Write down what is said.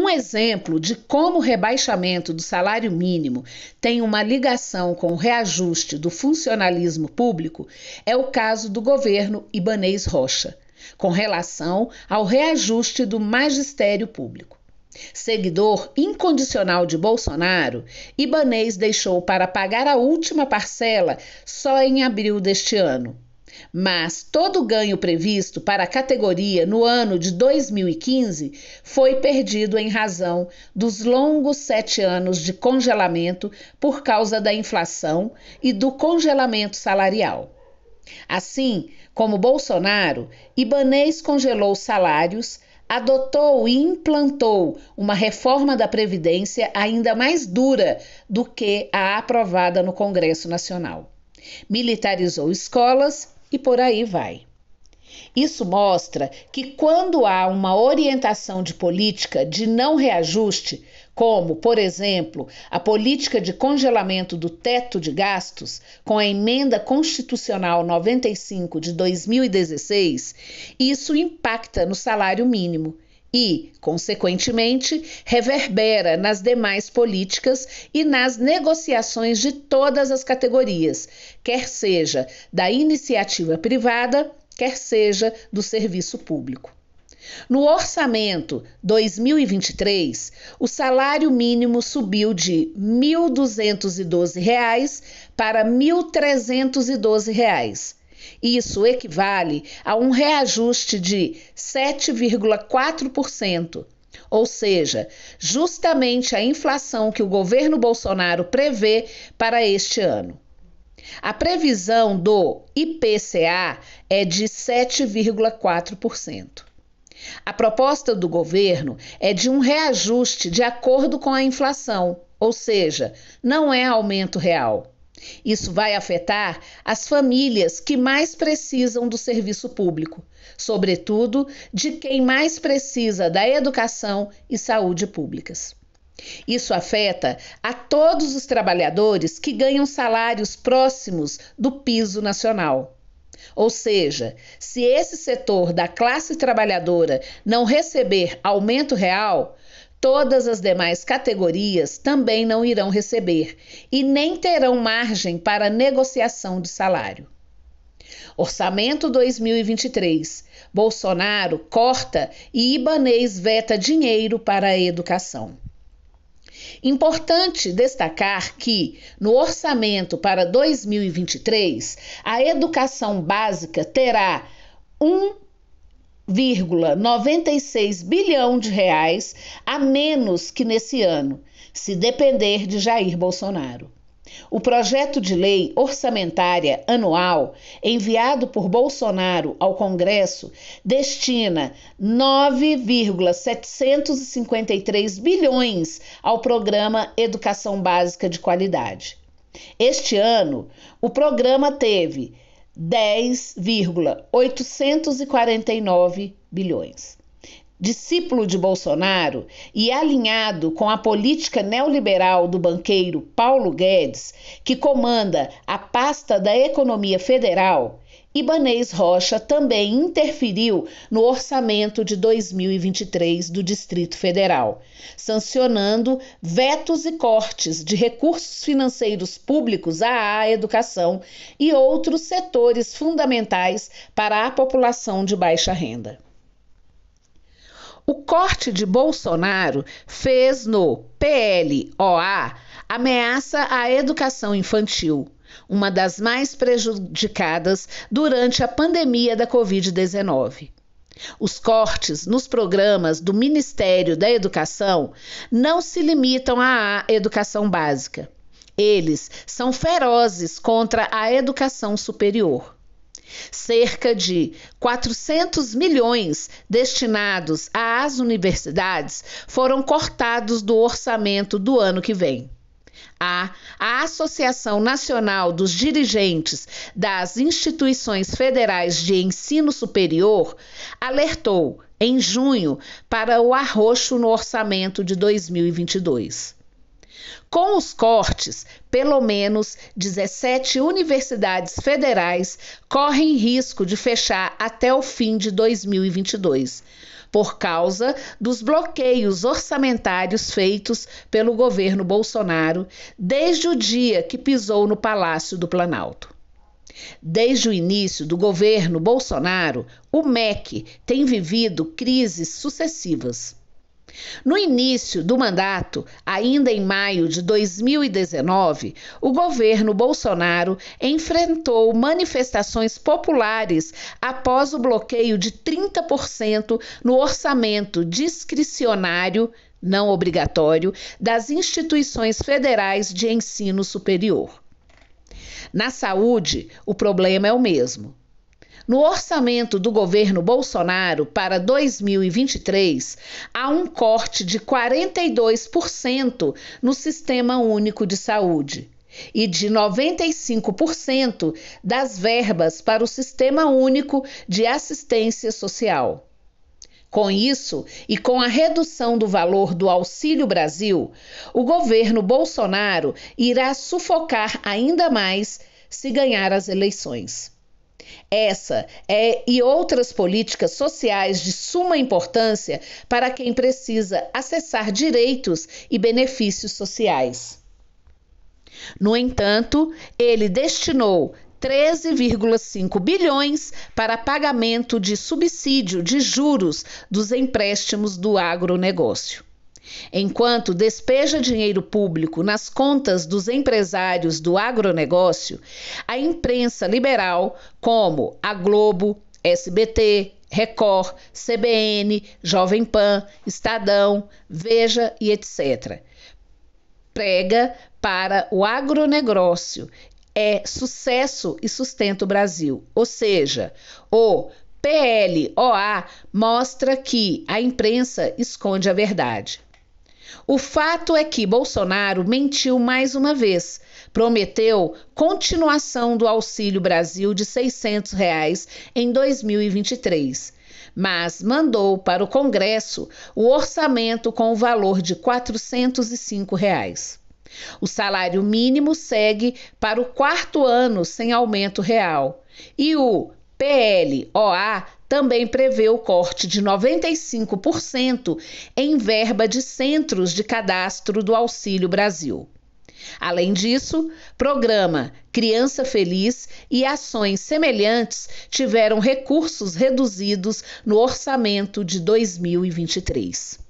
Um exemplo de como o rebaixamento do salário mínimo tem uma ligação com o reajuste do funcionalismo público é o caso do governo Ibanês Rocha, com relação ao reajuste do magistério público. Seguidor incondicional de Bolsonaro, Ibanês deixou para pagar a última parcela só em abril deste ano. Mas todo o ganho previsto para a categoria no ano de 2015 foi perdido em razão dos longos sete anos de congelamento por causa da inflação e do congelamento salarial. Assim como Bolsonaro, Ibanês congelou salários, adotou e implantou uma reforma da Previdência ainda mais dura do que a aprovada no Congresso Nacional. Militarizou escolas e por aí vai. Isso mostra que quando há uma orientação de política de não reajuste, como, por exemplo, a política de congelamento do teto de gastos, com a emenda constitucional 95 de 2016, isso impacta no salário mínimo e, consequentemente, reverbera nas demais políticas e nas negociações de todas as categorias, quer seja da iniciativa privada, quer seja do serviço público. No orçamento 2023, o salário mínimo subiu de R$ 1.212 para R$ 1.312, isso equivale a um reajuste de 7,4%. Ou seja, justamente a inflação que o governo Bolsonaro prevê para este ano. A previsão do IPCA é de 7,4%. A proposta do governo é de um reajuste de acordo com a inflação, ou seja, não é aumento real. Isso vai afetar as famílias que mais precisam do serviço público, sobretudo de quem mais precisa da educação e saúde públicas. Isso afeta a todos os trabalhadores que ganham salários próximos do piso nacional. Ou seja, se esse setor da classe trabalhadora não receber aumento real, Todas as demais categorias também não irão receber e nem terão margem para negociação de salário. Orçamento 2023. Bolsonaro corta e Ibanês veta dinheiro para a educação. Importante destacar que, no orçamento para 2023, a educação básica terá um 1,96 bilhão de reais a menos que nesse ano, se depender de Jair Bolsonaro. O projeto de lei orçamentária anual enviado por Bolsonaro ao Congresso destina 9,753 bilhões ao programa Educação Básica de Qualidade. Este ano, o programa teve 10,849 bilhões. Discípulo de Bolsonaro e alinhado com a política neoliberal do banqueiro Paulo Guedes, que comanda a pasta da Economia Federal, Ibanês Rocha também interferiu no orçamento de 2023 do Distrito Federal, sancionando vetos e cortes de recursos financeiros públicos à educação e outros setores fundamentais para a população de baixa renda. O corte de Bolsonaro fez no PLOA ameaça à educação infantil uma das mais prejudicadas durante a pandemia da Covid-19. Os cortes nos programas do Ministério da Educação não se limitam à educação básica. Eles são ferozes contra a educação superior. Cerca de 400 milhões destinados às universidades foram cortados do orçamento do ano que vem. A, a Associação Nacional dos Dirigentes das Instituições Federais de Ensino Superior alertou em junho para o arroxo no orçamento de 2022. Com os cortes, pelo menos 17 universidades federais correm risco de fechar até o fim de 2022, por causa dos bloqueios orçamentários feitos pelo governo Bolsonaro desde o dia que pisou no Palácio do Planalto. Desde o início do governo Bolsonaro, o MEC tem vivido crises sucessivas. No início do mandato, ainda em maio de 2019, o governo Bolsonaro enfrentou manifestações populares após o bloqueio de 30% no orçamento discricionário, não obrigatório, das instituições federais de ensino superior. Na saúde, o problema é o mesmo. No orçamento do governo Bolsonaro para 2023, há um corte de 42% no Sistema Único de Saúde e de 95% das verbas para o Sistema Único de Assistência Social. Com isso, e com a redução do valor do Auxílio Brasil, o governo Bolsonaro irá sufocar ainda mais se ganhar as eleições. Essa é e outras políticas sociais de suma importância para quem precisa acessar direitos e benefícios sociais. No entanto, ele destinou 13,5 bilhões para pagamento de subsídio de juros dos empréstimos do agronegócio. Enquanto despeja dinheiro público nas contas dos empresários do agronegócio, a imprensa liberal, como a Globo, SBT, Record, CBN, Jovem Pan, Estadão, Veja e etc., prega para o agronegócio. É sucesso e sustenta o Brasil. Ou seja, o PLOA mostra que a imprensa esconde a verdade. O fato é que Bolsonaro mentiu mais uma vez. Prometeu continuação do Auxílio Brasil de R$ 600 reais em 2023, mas mandou para o Congresso o orçamento com o valor de R$ 405. Reais. O salário mínimo segue para o quarto ano sem aumento real e o PLOA também prevê o corte de 95% em verba de centros de cadastro do Auxílio Brasil. Além disso, programa Criança Feliz e ações semelhantes tiveram recursos reduzidos no orçamento de 2023.